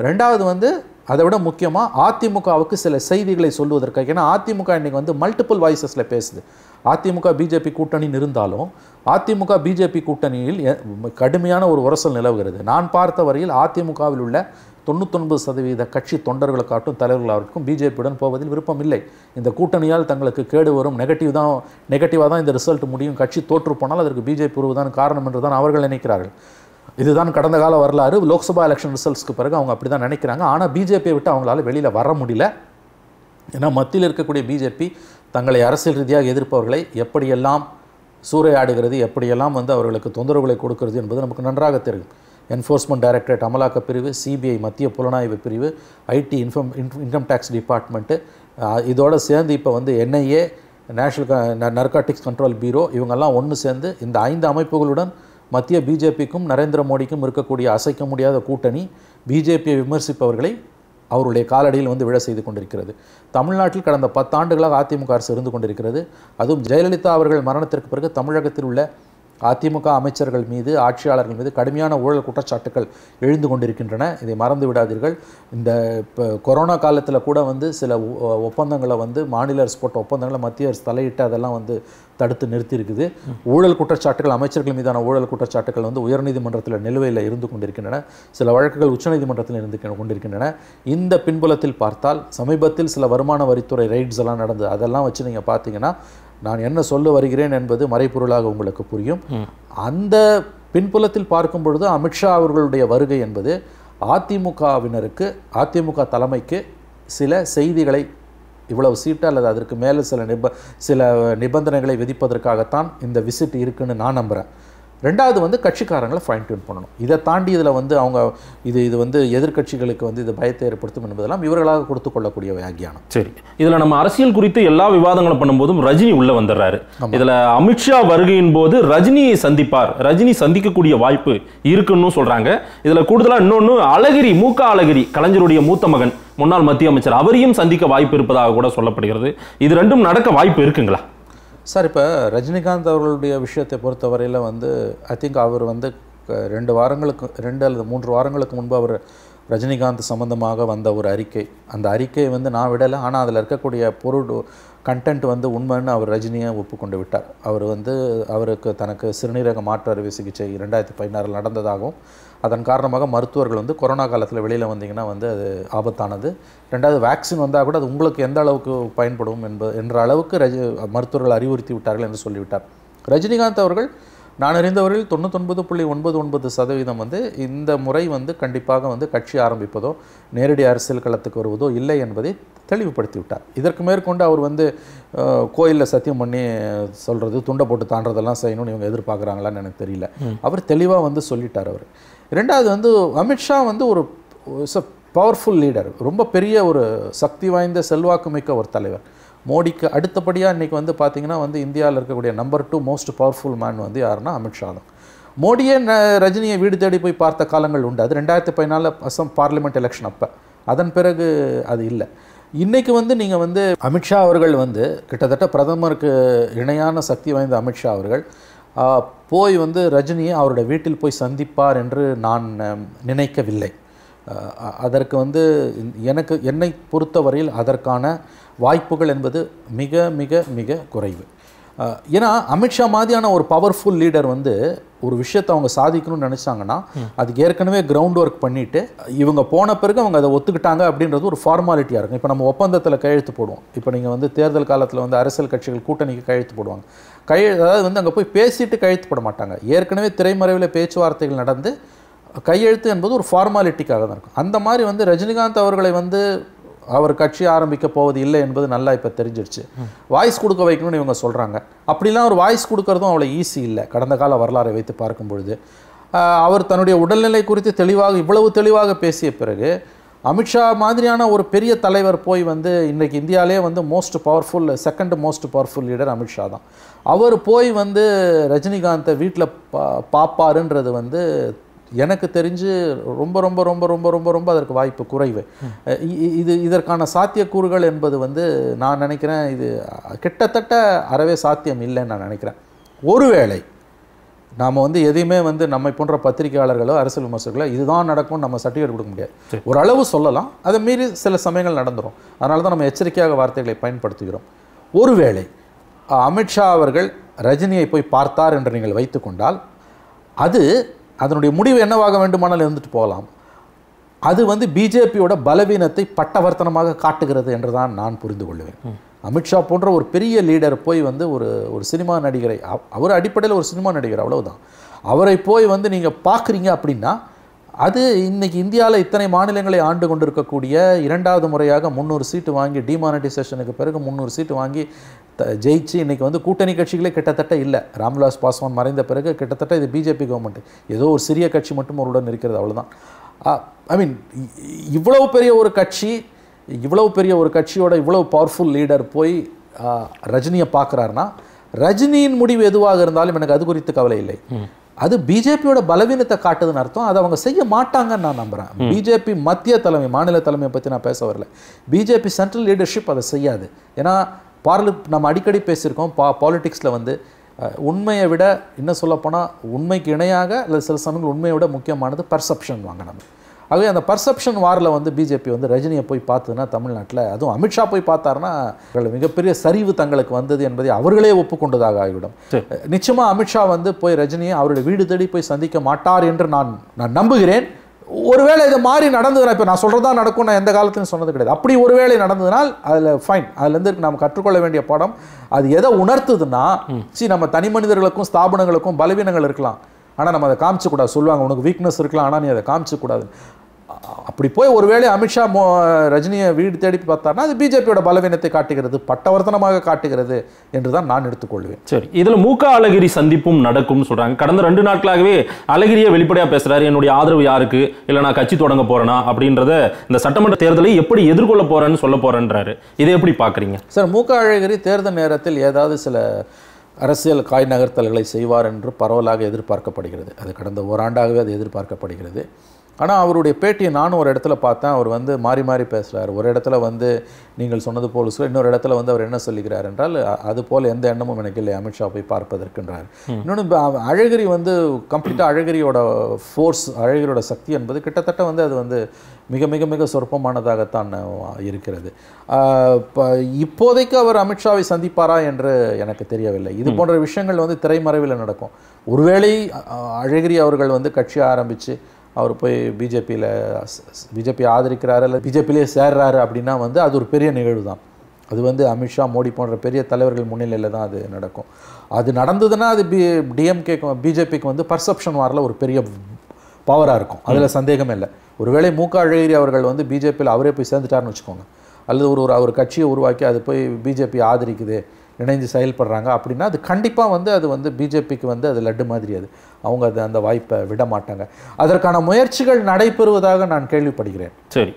ரெண்டாவது வந்து அதை விட முக்கியமாக அதிமுகவுக்கு சில செய்திகளை சொல்லுவதற்கு ஏன்னா அதிமுக இன்றைக்கி வந்து மல்டிபிள் வாய்ஸஸில் பேசுது அதிமுக பிஜேபி கூட்டணின்னு இருந்தாலும் அதிமுக பிஜேபி கூட்டணியில் கடுமையான ஒரு உரசல் நிலவுகிறது நான் பார்த்த வரையில் அதிமுகவில் உள்ள தொண்ணூத்தொன்பது சதவீத கட்சி தொண்டர்களுக்காட்டும் தலைவர்களாகட்டும் பிஜேபியுடன் போவதில் விருப்பம் இல்லை இந்த கூட்டணியால் தங்களுக்கு கேடு வரும் நெகட்டிவ் தான் நெகட்டிவாக தான் இந்த ரிசல்ட் முடியும் கட்சி தோற்று போனால் அதற்கு பிஜேபி உருவதான காரணம் என்று தான் அவர்கள் நினைக்கிறார்கள் இதுதான் கடந்த கால வரலாறு லோக்சபா எலெக்ஷன் ரிசல்ட்ஸ்க்கு பிறகு அவங்க அப்படி தான் நினைக்கிறாங்க ஆனால் பிஜேபியை விட்டு அவங்களால வெளியில் வர முடியல ஏன்னா மத்தியில் இருக்கக்கூடிய பிஜேபி தங்களை அரசியல் ரீதியாக எதிர்ப்பவர்களை எப்படியெல்லாம் சூறையாடுகிறது எப்படியெல்லாம் வந்து அவர்களுக்கு தொந்தரவுகளை கொடுக்கிறது என்பது நமக்கு நன்றாக தெரியும் என்ஃபோர்ஸ்மெண்ட் டைரக்டரேட் அமலாக்க பிரிவு சிபிஐ மத்திய புலனாய்வு பிரிவு ஐடி இன்ஃபம் இன்கம் டேக்ஸ் டிபார்ட்மெண்ட்டு இதோடு சேர்ந்து இப்போ வந்து NIA national narcotics control bureau இவங்கெல்லாம் ஒன்று சேர்ந்து இந்த ஐந்து அமைப்புகளுடன் மத்திய பிஜேபிக்கும் நரேந்திர மோடிக்கும் இருக்கக்கூடிய அசைக்க முடியாத கூட்டணி பிஜேபியை விமர்சிப்பவர்களை அவருடைய காலடியில் வந்து விழ செய்து கொண்டிருக்கிறது தமிழ்நாட்டில் கடந்த பத்தாண்டுகளாக அதிமுக அரசு இருந்து கொண்டிருக்கிறது அதுவும் ஜெயலலிதா அவர்கள் மரணத்திற்கு பிறகு தமிழகத்தில் உள்ள அதிமுக அமைச்சர்கள் மீது ஆட்சியாளர்கள் மீது கடுமையான ஊழல் குற்றச்சாட்டுகள் எழுந்து கொண்டிருக்கின்றன இதை மறந்து விடாதீர்கள் இந்த இப்போ கொரோனா காலத்தில் கூட வந்து சில ஒப்பந்தங்களை வந்து மாநில அரசு போட்ட ஒப்பந்தங்களை மத்திய அரசு தலையிட்டு அதெல்லாம் வந்து தடுத்து நிறுத்தி இருக்குது ஊழல் குற்றச்சாட்டுகள் அமைச்சர்கள் மீதான ஊழல் குற்றச்சாட்டுகள் வந்து உயர்நீதிமன்றத்தில் நிலுவையில் இருந்து கொண்டிருக்கின்றன சில வழக்குகள் உச்சநீதிமன்றத்தில் இருந்து கொண்டிருக்கின்றன இந்த பின்புலத்தில் பார்த்தால் சமீபத்தில் சில வருமான வரித்துறை ரைட்ஸ் எல்லாம் நடந்தது அதெல்லாம் வச்சு நீங்கள் பார்த்தீங்கன்னா நான் என்ன சொல்ல வருகிறேன் என்பது மறைப்பொருளாக உங்களுக்கு புரியும் அந்த பின்புலத்தில் பார்க்கும் பொழுது அமித்ஷா அவர்களுடைய வருகை என்பது அதிமுகவினருக்கு அதிமுக தலைமைக்கு சில செய்திகளை இவ்வளவு சீட்டு அல்லது அதற்கு மேலே சில நிப சில நிபந்தனைகளை விதிப்பதற்காகத்தான் இந்த விசிட் இருக்குன்னு நான் நம்புகிறேன் ரெண்டாவது வந்து கட்சிக்காரங்களை ஃபைன் டியூன் பண்ணணும் இதை தாண்டி இதில் வந்து அவங்க இது இது வந்து எதிர்கட்சிகளுக்கு வந்து இது பயத்தை ஏற்படுத்தும் என்பதெல்லாம் இவர்களாக கொடுத்து கொள்ளக்கூடிய வியாகியானம் சரி இதில் நம்ம அரசியல் குறித்து எல்லா விவாதங்களும் பண்ணும்போதும் ரஜினி உள்ளே வந்துடுறாரு இதில் அமித்ஷா வருகையின் போது ரஜினியை சந்திப்பார் ரஜினி சந்திக்கக்கூடிய வாய்ப்பு இருக்குன்னு சொல்கிறாங்க இதில் கூடுதலாக இன்னொன்று அழகிரி மூக்க அழகிரி கலைஞருடைய மூத்த மகன் முன்னாள் மத்திய அமைச்சர் அவரையும் சந்திக்க வாய்ப்பு இருப்பதாக கூட சொல்லப்படுகிறது இது ரெண்டும் நடக்க வாய்ப்பு இருக்குங்களா சார் இப்போ ரஜினிகாந்த் அவர்களுடைய விஷயத்தை பொறுத்தவரையில் வந்து ஐ திங்க் அவர் வந்து ரெண்டு வாரங்களுக்கு ரெண்டு அல்லது மூன்று வாரங்களுக்கு முன்பு அவர் ரஜினிகாந்த் சம்மந்தமாக வந்த ஒரு அறிக்கை அந்த அறிக்கையை வந்து நான் விடலை ஆனால் அதில் இருக்கக்கூடிய பொருள் கண்டென்ட் வந்து உண்மைன்னு அவர் ரஜினியை ஒப்புக்கொண்டு விட்டார் அவர் வந்து அவருக்கு தனக்கு சிறுநீரக மாற்று அறுவை சிகிச்சை ரெண்டாயிரத்தி பதினாறில் நடந்ததாகவும் அதன் காரணமாக மருத்துவர்கள் வந்து கொரோனா காலத்தில் வெளியில் வந்தீங்கன்னா வந்து அது ஆபத்தானது ரெண்டாவது வேக்சின் வந்தால் கூட அது உங்களுக்கு எந்த அளவுக்கு பயன்படும் என்பது என்ற அளவுக்கு ரஜ மருத்துவர்கள் அறிவுறுத்தி விட்டார்கள் என்று சொல்லிவிட்டார் ரஜினிகாந்த் அவர்கள் நான் அறிந்தவரில் தொண்ணூத்தொன்பது புள்ளி ஒன்பது ஒன்பது சதவீதம் வந்து இந்த முறை வந்து கண்டிப்பாக வந்து கட்சி ஆரம்பிப்பதோ நேரடி அரசியல் களத்துக்கு வருவதோ இல்லை என்பதை தெளிவுபடுத்தி விட்டார் இதற்கு மேற்கொண்டு அவர் வந்து கோயிலில் சத்தியம் பண்ணி சொல்கிறது துண்டை போட்டு தாண்டதெல்லாம் செய்யணும்னு இவங்க எதிர்பார்க்குறாங்களான்னு எனக்கு தெரியல அவர் தெளிவாக வந்து சொல்லிட்டார் அவர் ரெண்டாவது வந்து அமித்ஷா வந்து ஒரு இஸ் அ பவர்ஃபுல் லீடர் ரொம்ப பெரிய ஒரு சக்தி வாய்ந்த செல்வாக்கு மிக்க ஒரு தலைவர் மோடிக்கு அடுத்தபடியாக இன்றைக்கி வந்து பார்த்திங்கன்னா வந்து இந்தியாவில் இருக்கக்கூடிய number two most powerful man வந்து யாருன்னா அமித்ஷா தான் மோடியே ரஜினியை வீடு தேடி போய் பார்த்த காலங்கள் உண்டு அது ரெண்டாயிரத்தி பதினாலு அசம் பார்லிமெண்ட் எலெக்ஷன் அப்போ அதன் பிறகு அது இல்லை இன்றைக்கி வந்து நீங்கள் வந்து அமித்ஷா அவர்கள் வந்து கிட்டத்தட்ட பிரதமருக்கு இணையான சக்தி வாய்ந்த அமித்ஷா அவர்கள் போய் வந்து ரஜினியை அவருடைய வீட்டில் போய் சந்திப்பார் என்று நான் நினைக்கவில்லை அதற்கு வந்து எனக்கு என்னை பொறுத்தவரையில் அதற்கான வாய்ப்புகள் என்பது மிக மிக மிக குறைவு ஏன்னா அமித்ஷா மாதிரியான ஒரு பவர்ஃபுல் லீடர் வந்து ஒரு விஷயத்தை அவங்க சாதிக்கணும்னு நினச்சாங்கன்னா அதுக்கு ஏற்கனவே கிரவுண்ட் ஒர்க் பண்ணிட்டு இவங்க போன பிறகு அவங்க அதை ஒத்துக்கிட்டாங்க அப்படின்றது ஒரு ஃபார்மாலிட்டியாக இருக்கும் இப்போ நம்ம ஒப்பந்தத்தில் கையெழுத்து போடுவோம் இப்போ நீங்கள் வந்து தேர்தல் காலத்தில் வந்து அரசியல் கட்சிகள் கூட்டணிக்கு கையெழுத்து போடுவாங்க கையெழு அதாவது வந்து அங்கே போய் பேசிட்டு கையெழுத்து போட மாட்டாங்க ஏற்கனவே திரைமறைவில் பேச்சுவார்த்தைகள் நடந்து கையெழுத்து என்பது ஒரு ஃபார்மாலிட்டிக்காக தான் இருக்கும் அந்த மாதிரி வந்து ரஜினிகாந்த் அவர்களை வந்து அவர் கட்சி ஆரம்பிக்க போவது இல்லை என்பது நல்லா இப்போ தெரிஞ்சிருச்சு வாய்ஸ் கொடுக்க வைக்கணும்னு இவங்க சொல்கிறாங்க அப்படிலாம் ஒரு வாய்ஸ் கொடுக்கறதும் அவ்வளோ ஈஸி இல்லை கடந்த கால வரலாறை வைத்து பார்க்கும் பொழுது அவர் தன்னுடைய உடல்நிலை குறித்து தெளிவாக இவ்வளவு தெளிவாக பேசிய பிறகு அமித்ஷா மாதிரியான ஒரு பெரிய தலைவர் போய் வந்து இன்றைக்கி இந்தியாவிலே வந்து most powerful second most powerful leader Amit Shah தான் அவர் போய் வந்து ரஜினிகாந்தை வீட்டில் பா பார்ப்பாருன்றது வந்து எனக்கு தெரிஞ்சு ரொம்ப ரொம்ப ரொம்ப ரொம்ப ரொம்ப ரொம்ப அதற்கு வாய்ப்பு குறைவு இது இதற்கான சாத்தியக்கூறுகள் என்பது வந்து நான் நினைக்கிறேன் இது கிட்டத்தட்ட அறவே சாத்தியம் இல்லைன்னு நான் நினைக்கிறேன் ஒருவேளை நாம் வந்து எதையுமே வந்து நம்மை போன்ற பத்திரிகையாளர்களோ அரசியல் விமர்சகர்களோ இதுதான் நடக்கும் நம்ம சர்டிஃபிகேட் கொடுக்க முடியாது ஓரளவு சொல்லலாம் அதை மீறி சில சமயங்கள் நடந்துடும் அதனால தான் நம்ம எச்சரிக்கையாக வார்த்தைகளை பயன்படுத்துகிறோம் ஒருவேளை அமித்ஷா அவர்கள் ரஜினியை போய் பார்த்தார் என்று நீங்கள் வைத்துக்கொண்டால் அது அதனுடைய முடிவு என்னவாக வேண்டுமானால் இருந்துட்டு போகலாம் அது வந்து பிஜேபியோட பலவீனத்தை பட்டவர்த்தனமாக காட்டுகிறது என்று தான் நான் புரிந்து கொள்வேன் அமித்ஷா போன்ற ஒரு பெரிய லீடர் போய் வந்து ஒரு ஒரு சினிமா நடிகரை அவர் அடிப்படையில் ஒரு சினிமா நடிகர் அவ்வளவுதான் அவரை போய் வந்து நீங்கள் பார்க்குறீங்க அப்படின்னா அது இன்னைக்கு இந்தியாவில் இத்தனை மாநிலங்களை ஆண்டு கொண்டிருக்கக்கூடிய இரண்டாவது முறையாக முந்நூறு சீட்டு வாங்கி டிமானடைசேஷனுக்கு பிறகு முந்நூறு சீட்டு வாங்கி த ஜெயிச்சு இன்றைக்கி வந்து கூட்டணி கட்சிகளே கிட்டத்தட்ட இல்லை ராம்விலாஸ் பாஸ்வான் மறைந்த பிறகு கிட்டத்தட்ட இது பிஜேபி கவர்மெண்ட் ஏதோ ஒரு சிறிய கட்சி மட்டும் அவருடன் இருக்கிறது அவ்வளோதான் ஐ மீன் இவ்வளவு பெரிய ஒரு கட்சி இவ்வளவு பெரிய ஒரு கட்சியோட இவ்வளவு பவர்ஃபுல் லீடர் போய் ரஜினியை பார்க்குறாருன்னா ரஜினியின் முடிவு எதுவாக இருந்தாலும் எனக்கு அது குறித்து கவலை இல்லை அது பிஜேபியோட பலவீனத்தை காட்டுதுன்னு அர்த்தம் அதை அவங்க செய்ய மாட்டாங்கன்னு நான் நம்புகிறேன் பிஜேபி மத்திய தலைமை மாநில தலைமையை பற்றி நான் பேச வரல பிஜேபி சென்ட்ரல் லீடர்ஷிப் அதை செய்யாது ஏன்னா பார்ல நம்ம அடிக்கடி பேசியிருக்கோம் பா பாலிட்டிக்ஸில் வந்து உண்மையை விட என்ன சொல்லப்போனால் உண்மைக்கு இணையாக அல்லது சில சமயங்கள் உண்மையை விட முக்கியமானது பர்செப்ஷன் வாங்க நம்ம ஆகவே அந்த பர்செப்ஷன் வாரில் வந்து பிஜேபி வந்து ரஜினியை போய் பார்த்ததுன்னா தமிழ்நாட்டில் அதுவும் அமித்ஷா போய் பார்த்தாருன்னா மிகப்பெரிய சரிவு தங்களுக்கு வந்தது என்பதை அவர்களே ஒப்புக்கொண்டதாக ஆகிவிடும் நிச்சயமாக அமித்ஷா வந்து போய் ரஜினியை அவருடைய வீடு தேடி போய் சந்திக்க மாட்டார் என்று நான் நான் நம்புகிறேன் ஒருவேளை இது மாதிரி நடந்ததுனா இப்போ நான் சொல்கிறதா நடக்கும் நான் எந்த காலத்துலையும் சொன்னது கிடையாது அப்படி ஒருவேளை நடந்ததுனால் அதில் ஃபைன் அதுலேருந்து நாம் கற்றுக்கொள்ள வேண்டிய படம் அது எதை உணர்த்துதுன்னா சி நம்ம தனி மனிதர்களுக்கும் ஸ்தாபனங்களுக்கும் பலவீனங்கள் இருக்கலாம் ஆனால் நம்ம அதை காமிச்சக்கூடாது சொல்லுவாங்க உனக்கு வீக்னஸ் இருக்கலாம் ஆனால் நீ அதை காமிச்சக்கூடாது அப்படி போய் ஒருவேளை அமித்ஷா மோ ரஜினியை வீடு தேடி பார்த்தார்னா அது பிஜேபியோட பலவீனத்தை காட்டுகிறது பட்டவர்த்தனமாக காட்டுகிறது என்று தான் நான் எடுத்துக்கொள்வேன் சரி இதில் மூக்க அழகிரி சந்திப்பும் நடக்கும்னு சொல்கிறாங்க கடந்த ரெண்டு நாட்களாகவே அழகிரியை வெளிப்படையாக பேசுகிறாரு என்னுடைய ஆதரவு யாருக்கு இல்லை நான் கட்சி தொடங்க போகிறேனா அப்படின்றத இந்த சட்டமன்ற தேர்தலை எப்படி எதிர்கொள்ள போகிறேன்னு சொல்ல போகிறேன்றாரு இதை எப்படி பார்க்குறீங்க சார் மூக்க அழகிரி தேர்தல் நேரத்தில் ஏதாவது சில அரசியல் காய் நகர்த்தல்களை செய்வார் என்று பரவலாக எதிர்பார்க்கப்படுகிறது அது கடந்த ஓராண்டாகவே அது எதிர்பார்க்கப்படுகிறது ஆனால் அவருடைய பேட்டியை நானும் ஒரு இடத்துல பார்த்தேன் அவர் வந்து மாறி மாறி பேசுகிறார் ஒரு இடத்துல வந்து நீங்கள் சொன்னது போல் சொல்ல இன்னொரு இடத்துல வந்து அவர் என்ன சொல்லுகிறார் என்றால் அது போல் எந்த எண்ணமும் எனக்கு இல்லை அமித்ஷா போய் பார்ப்பதற்கின்றார் இன்னொன்று அழகிரி வந்து கம்ப்ளீட்டாக அழகிரியோட ஃபோர்ஸ் அழகிரியோட சக்தி என்பது கிட்டத்தட்ட வந்து அது வந்து மிக மிக மிக சொற்பமானதாகத்தான் இருக்கிறது இப்போ இப்போதைக்கு அவர் அமித்ஷாவை சந்திப்பாரா என்று எனக்கு தெரியவில்லை இது போன்ற விஷயங்கள் வந்து திரைமறைவில் நடக்கும் ஒருவேளை அழகிரி அவர்கள் வந்து கட்சி ஆரம்பித்து அவர் போய் பிஜேபியில் பிஜேபி ஆதரிக்கிறாரு இல்லை பிஜேபியிலே சேர்றாரு அப்படின்னா வந்து அது ஒரு பெரிய நிகழ்வு தான் அது வந்து அமித்ஷா மோடி போன்ற பெரிய தலைவர்கள் முன்னிலையில் தான் அது நடக்கும் அது நடந்ததுன்னா அது பி டிஎம்கேக்கும் பிஜேபிக்கு வந்து பர்செப்ஷன் வாரில் ஒரு பெரிய பவராக இருக்கும் அதில் சந்தேகமே இல்லை ஒருவேளை மூக்கா அழகிரி அவர்கள் வந்து பிஜேபியில் அவரே போய் சேர்ந்துட்டார்னு வச்சுக்கோங்க அல்லது ஒரு ஒரு அவர் கட்சியை உருவாக்கி அது போய் பிஜேபி ஆதரிக்குது இணைந்து செயல்படுறாங்க அப்படின்னா அது கண்டிப்பாக வந்து அது வந்து பிஜேபிக்கு வந்து அது லட்டு மாதிரி அது அவங்க அது அந்த வாய்ப்பை விட மாட்டாங்க அதற்கான முயற்சிகள் நடைபெறுவதாக நான் கேள்விப்படுகிறேன் சரி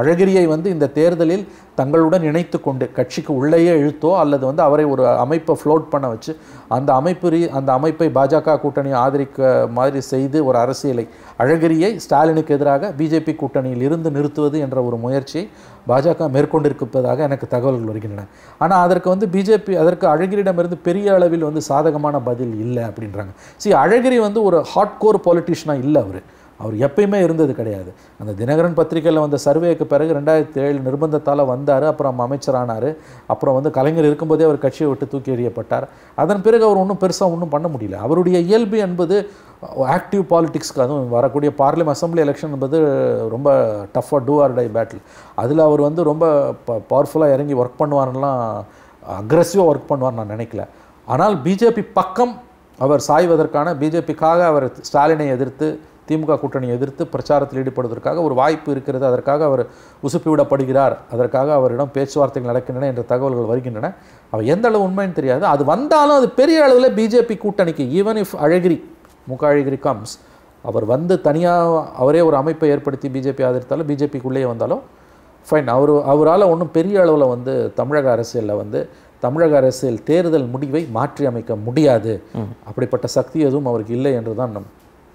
அழகிரியை வந்து இந்த தேர்தலில் தங்களுடன் இணைத்து கொண்டு கட்சிக்கு உள்ளேயே இழுத்தோ அல்லது வந்து அவரை ஒரு அமைப்பை ஃப்ளோட் பண்ண வச்சு அந்த அமைப்பு அந்த அமைப்பை பாஜக கூட்டணி ஆதரிக்க மாதிரி செய்து ஒரு அரசியலை அழகிரியை ஸ்டாலினுக்கு எதிராக பிஜேபி கூட்டணியில் இருந்து நிறுத்துவது என்ற ஒரு முயற்சியை பாஜக மேற்கொண்டிருப்பதாக எனக்கு தகவல்கள் வருகின்றன ஆனால் அதற்கு வந்து பிஜேபி அதற்கு அழகிரியிடமிருந்து பெரிய அளவில் வந்து சாதகமான பதில் இல்லை அப்படின்றாங்க சி அழகிரி வந்து ஒரு ஹாட் கோர் பாலிட்டிஷனாக இல்லை அவர் அவர் எப்பயுமே இருந்தது கிடையாது அந்த தினகரன் பத்திரிகையில் வந்த சர்வேக்கு பிறகு ரெண்டாயிரத்தி ஏழு நிர்பந்தத்தால் வந்தார் அப்புறம் அமைச்சரானார் அப்புறம் வந்து கலைஞர் இருக்கும்போதே அவர் கட்சியை விட்டு தூக்கி எறியப்பட்டார் அதன் பிறகு அவர் ஒன்றும் பெருசாக ஒன்றும் பண்ண முடியல அவருடைய இயல்பு என்பது ஆக்டிவ் பாலிடிக்ஸ்க்கு அதுவும் வரக்கூடிய பார்லிமெண்ட் அசம்பிளி எலெக்ஷன் என்பது ரொம்ப டஃப்பாக டூ ஆர் டை பேட்டில் அதில் அவர் வந்து ரொம்ப ப பவர்ஃபுல்லாக இறங்கி ஒர்க் பண்ணுவார்லாம் அக்ரெசிவாக ஒர்க் பண்ணுவார் நான் நினைக்கல ஆனால் பிஜேபி பக்கம் அவர் சாய்வதற்கான பிஜேபிக்காக அவர் ஸ்டாலினை எதிர்த்து திமுக கூட்டணியை எதிர்த்து பிரச்சாரத்தில் ஈடுபடுவதற்காக ஒரு வாய்ப்பு இருக்கிறது அதற்காக அவர் உசுப்பிவிடப்படுகிறார் அதற்காக அவரிடம் பேச்சுவார்த்தைகள் நடக்கின்றன என்ற தகவல்கள் வருகின்றன அவர் எந்த அளவு உண்மைன்னு தெரியாது அது வந்தாலும் அது பெரிய அளவில் பிஜேபி கூட்டணிக்கு ஈவன் இஃப் அழகிரி முக அழகிரி கம்ஸ் அவர் வந்து தனியாக அவரே ஒரு அமைப்பை ஏற்படுத்தி பிஜேபி ஆதரித்தாலும் பிஜேபிக்குள்ளேயே வந்தாலும் ஃபைன் அவர் அவரால் ஒன்றும் பெரிய அளவில் வந்து தமிழக அரசியலில் வந்து தமிழக அரசியல் தேர்தல் முடிவை மாற்றி அமைக்க முடியாது அப்படிப்பட்ட சக்தி எதுவும் அவருக்கு இல்லை என்று தான் நம்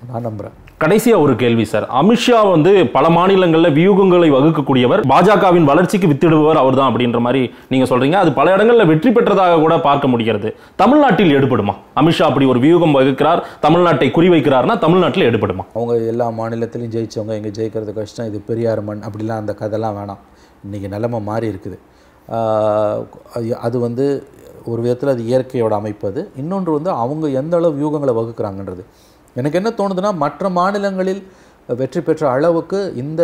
நான் நம்புகிறேன் கடைசியாக ஒரு கேள்வி சார் அமித்ஷா வந்து பல மாநிலங்களில் வியூகங்களை வகுக்கக்கூடியவர் பாஜகவின் வளர்ச்சிக்கு வித்திடுபவர் அவர் தான் அப்படின்ற மாதிரி நீங்கள் சொல்கிறீங்க அது பல இடங்களில் வெற்றி பெற்றதாக கூட பார்க்க முடிகிறது தமிழ்நாட்டில் எடுபடுமா அமித்ஷா அப்படி ஒரு வியூகம் வகுக்கிறார் தமிழ்நாட்டை குறிவைக்கிறார்னா தமிழ்நாட்டில் எடுபடுமா அவங்க எல்லா மாநிலத்திலையும் ஜெயிச்சவங்க இங்கே ஜெயிக்கிறது கஷ்டம் இது பெரியார் மண் அப்படிலாம் அந்த கதைலாம் வேணாம் இன்றைக்கி நிலைமை மாறி இருக்குது அது வந்து ஒரு விதத்தில் அது இயற்கையோட அமைப்பது இன்னொன்று வந்து அவங்க எந்த அளவு வியூகங்களை வகுக்கிறாங்கன்றது எனக்கு என்ன தோணுதுன்னா மற்ற மாநிலங்களில் வெற்றி பெற்ற அளவுக்கு இந்த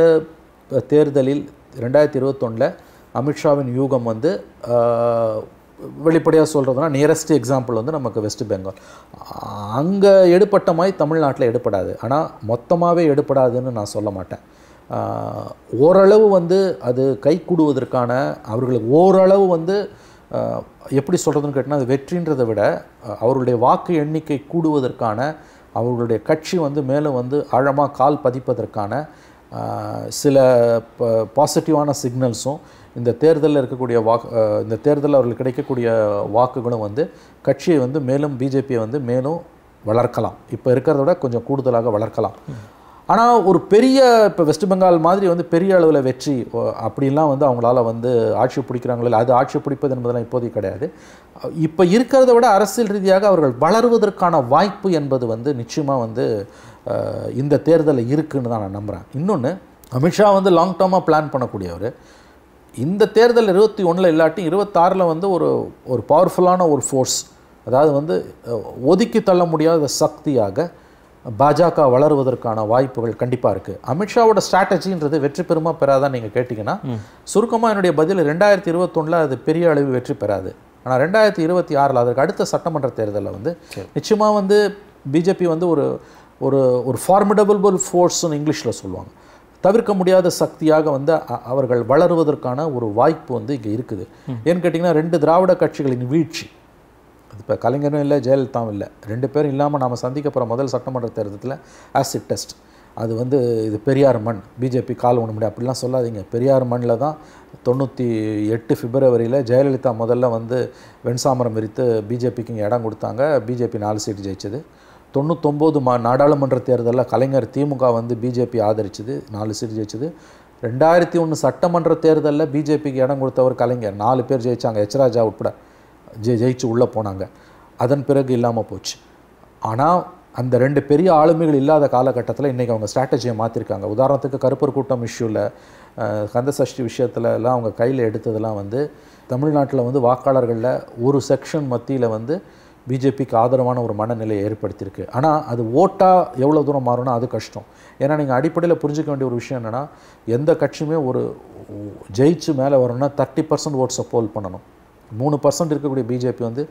தேர்தலில் ரெண்டாயிரத்தி இருபத்தொன்னில் அமித்ஷாவின் யூகம் வந்து வெளிப்படையாக சொல்கிறதுனா நியரஸ்ட் எக்ஸாம்பிள் வந்து நமக்கு வெஸ்ட் பெங்கால் அங்கே எடுப்பட்ட மாதிரி தமிழ்நாட்டில் எடுப்படாது ஆனால் மொத்தமாகவே எடுப்படாதுன்னு நான் சொல்ல மாட்டேன் ஓரளவு வந்து அது கை கூடுவதற்கான அவர்களுக்கு ஓரளவு வந்து எப்படி சொல்கிறதுன்னு கேட்டால் அது வெற்றின்றதை விட அவருடைய வாக்கு எண்ணிக்கை கூடுவதற்கான அவர்களுடைய கட்சி வந்து மேலும் வந்து ஆழமாக கால் பதிப்பதற்கான சில பாசிட்டிவான சிக்னல்ஸும் இந்த தேர்தலில் இருக்கக்கூடிய வாக்கு இந்த தேர்தலில் அவர்களுக்கு கிடைக்கக்கூடிய வாக்குகளும் வந்து கட்சியை வந்து மேலும் பிஜேபியை வந்து மேலும் வளர்க்கலாம் இப்போ இருக்கிறத விட கொஞ்சம் கூடுதலாக வளர்க்கலாம் ஆனால் ஒரு பெரிய இப்போ வெஸ்ட் பெங்கால் மாதிரி வந்து பெரிய அளவில் வெற்றி அப்படின்லாம் வந்து அவங்களால வந்து ஆட்சி பிடிக்கிறாங்களோ இல்லை அது ஆட்சி பிடிப்பது என்பதெல்லாம் இப்போதைக்கு கிடையாது இப்போ இருக்கிறத விட அரசியல் ரீதியாக அவர்கள் வளருவதற்கான வாய்ப்பு என்பது வந்து நிச்சயமாக வந்து இந்த தேர்தலில் இருக்குன்னு தான் நான் நம்புகிறேன் இன்னொன்று அமித்ஷா வந்து லாங் டேர்மாக பிளான் பண்ணக்கூடியவர் இந்த தேர்தல் இருபத்தி ஒன்றில் இல்லாட்டி இருபத்தாறில் வந்து ஒரு ஒரு பவர்ஃபுல்லான ஒரு ஃபோர்ஸ் அதாவது வந்து ஒதுக்கி தள்ள முடியாத சக்தியாக பாஜக வளருவதற்கான வாய்ப்புகள் கண்டிப்பாக இருக்குது அமித்ஷாவோட ஸ்ட்ராட்டஜின்றது வெற்றி பெறுமா பெறாதான் நீங்கள் கேட்டிங்கன்னா சுருக்கமாக என்னுடைய பதில் ரெண்டாயிரத்தி இருபத்தொன்னில் அது பெரிய அளவு வெற்றி பெறாது ஆனால் ரெண்டாயிரத்தி இருபத்தி ஆறில் அதற்கு அடுத்த சட்டமன்ற தேர்தலில் வந்து நிச்சயமாக வந்து பிஜேபி வந்து ஒரு ஒரு ஒரு ஃபார்மிடபிள் ஃபோர்ஸ்னு இங்கிலீஷில் சொல்லுவாங்க தவிர்க்க முடியாத சக்தியாக வந்து அவர்கள் வளருவதற்கான ஒரு வாய்ப்பு வந்து இங்கே இருக்குது ஏன்னு கேட்டிங்கன்னா ரெண்டு திராவிட கட்சிகளின் வீழ்ச்சி இப்போ கலைஞரும் இல்லை ஜெயலலிதாவும் இல்லை ரெண்டு பேரும் இல்லாமல் நாம் சந்திக்க போகிற முதல் சட்டமன்ற தேர்தலில் ஆசிட் டெஸ்ட் அது வந்து இது பெரியார் மண் பிஜேபி கால் ஒன்று முடியும் அப்படிலாம் சொல்லாதீங்க பெரியார் மண்ணில் தான் தொண்ணூற்றி எட்டு பிப்ரவரியில் ஜெயலலிதா முதல்ல வந்து வெண்சாமரம் விரித்து பிஜேபிக்கு இங்கே இடம் கொடுத்தாங்க பிஜேபி நாலு சீட்டு ஜெயிச்சது தொண்ணூத்தொம்போது மா நாடாளுமன்ற தேர்தலில் கலைஞர் திமுக வந்து பிஜேபி ஆதரிச்சது நாலு சீட்டு ஜெயிச்சது ரெண்டாயிரத்தி ஒன்று சட்டமன்ற தேர்தலில் பிஜேபிக்கு இடம் கொடுத்தவர் கலைஞர் நாலு பேர் ஜெயித்தாங்க எச்ராஜா உட்பட ஜெ ஜெயிச்சு உள்ளே போனாங்க அதன் பிறகு இல்லாமல் போச்சு ஆனால் அந்த ரெண்டு பெரிய ஆளுமைகள் இல்லாத காலகட்டத்தில் இன்றைக்கி அவங்க ஸ்ட்ராட்டஜியை மாற்றிருக்காங்க உதாரணத்துக்கு கருப்பர் கூட்டம் இஷ்யூவில் கந்தசஷ்டி விஷயத்துல எல்லாம் அவங்க கையில் எடுத்ததெல்லாம் வந்து தமிழ்நாட்டில் வந்து வாக்காளர்களில் ஒரு செக்ஷன் மத்தியில் வந்து பிஜேபிக்கு ஆதரவான ஒரு மனநிலையை ஏற்படுத்தியிருக்கு ஆனால் அது ஓட்டாக எவ்வளோ தூரம் மாறும்னா அது கஷ்டம் ஏன்னா நீங்கள் அடிப்படையில் புரிஞ்சிக்க வேண்டிய ஒரு விஷயம் என்னென்னா எந்த கட்சியுமே ஒரு ஜெயிச்சு மேலே வரணும்னா தேர்ட்டி பர்சன்ட் ஓட்ஸை போல் பண்ணணும் மூணு பர்சன்ட் இருக்கக்கூடிய பிஜேபி வந்து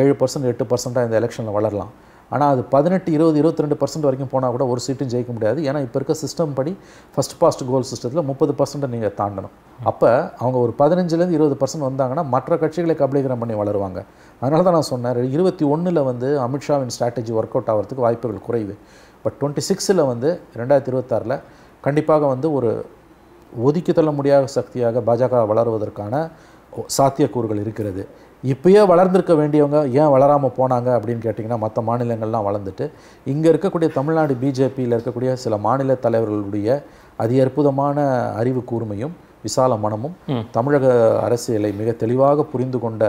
ஏழு பர்சன்ட் எட்டு பர்சன்ட்டாக இந்த எலெக்ஷனில் வளரலாம் ஆனால் அது பதினெட்டு இருபது இருபத்தி ரெண்டு பர்சன்ட் வரைக்கும் போனால் கூட ஒரு சீட்டும் ஜெயிக்க முடியாது ஏன்னா இப்போ இருக்க சிஸ்டம் படி ஃபஸ்ட் பாஸ்ட் கோல் சிஸ்டத்தில் முப்பது பர்சன்ட்டை நீங்கள் தாண்டணும் அப்போ அவங்க ஒரு பதினஞ்சுலேருந்து இருபது பர்சன்ட் வந்தாங்கன்னா மற்ற கட்சிகளை கபலீகரம் பண்ணி வளருவாங்க அதனால தான் நான் சொன்னேன் இருபத்தி ஒன்றில் வந்து அமித்ஷாவின் ஸ்ட்ராட்டஜி ஒர்க் அவுட் ஆகிறதுக்கு வாய்ப்புகள் குறைவு பட் டுவெண்ட்டி சிக்ஸில் வந்து ரெண்டாயிரத்தி இருபத்தாறில் கண்டிப்பாக வந்து ஒரு ஒதுக்கி தள்ள முடியாத சக்தியாக பாஜக வளருவதற்கான சாத்தியக்கூறுகள் இருக்கிறது இப்போயே வளர்ந்துருக்க வேண்டியவங்க ஏன் வளராமல் போனாங்க அப்படின்னு கேட்டிங்கன்னா மற்ற மாநிலங்கள்லாம் வளர்ந்துட்டு இங்கே இருக்கக்கூடிய தமிழ்நாடு பிஜேபியில் இருக்கக்கூடிய சில மாநில தலைவர்களுடைய அதி அற்புதமான அறிவு கூர்மையும் விசால மனமும் தமிழக அரசியலை மிக தெளிவாக புரிந்து கொண்ட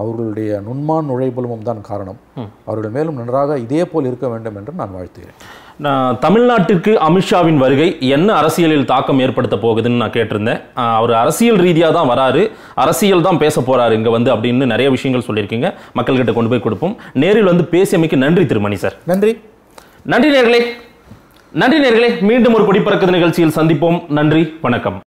அவர்களுடைய நுண்மான் நுழைபலமும் தான் காரணம் அவர்கள் மேலும் நன்றாக இதே போல் இருக்க வேண்டும் என்று நான் வாழ்த்துகிறேன் தமிழ்நாட்டிற்கு அமித்ஷாவின் வருகை என்ன அரசியலில் தாக்கம் ஏற்படுத்த போகுதுன்னு நான் கேட்டிருந்தேன் அவர் அரசியல் ரீதியாக தான் வராரு அரசியல் தான் பேச போகிறாரு இங்கே வந்து அப்படின்னு நிறைய விஷயங்கள் சொல்லியிருக்கீங்க மக்கள்கிட்ட கொண்டு போய் கொடுப்போம் நேரில் வந்து பேசியமைக்கு நன்றி திருமணி சார் நன்றி நன்றி நேர்களே நன்றி நேர்களே மீண்டும் ஒரு குடிப்பறக்கு நிகழ்ச்சியில் சந்திப்போம் நன்றி வணக்கம்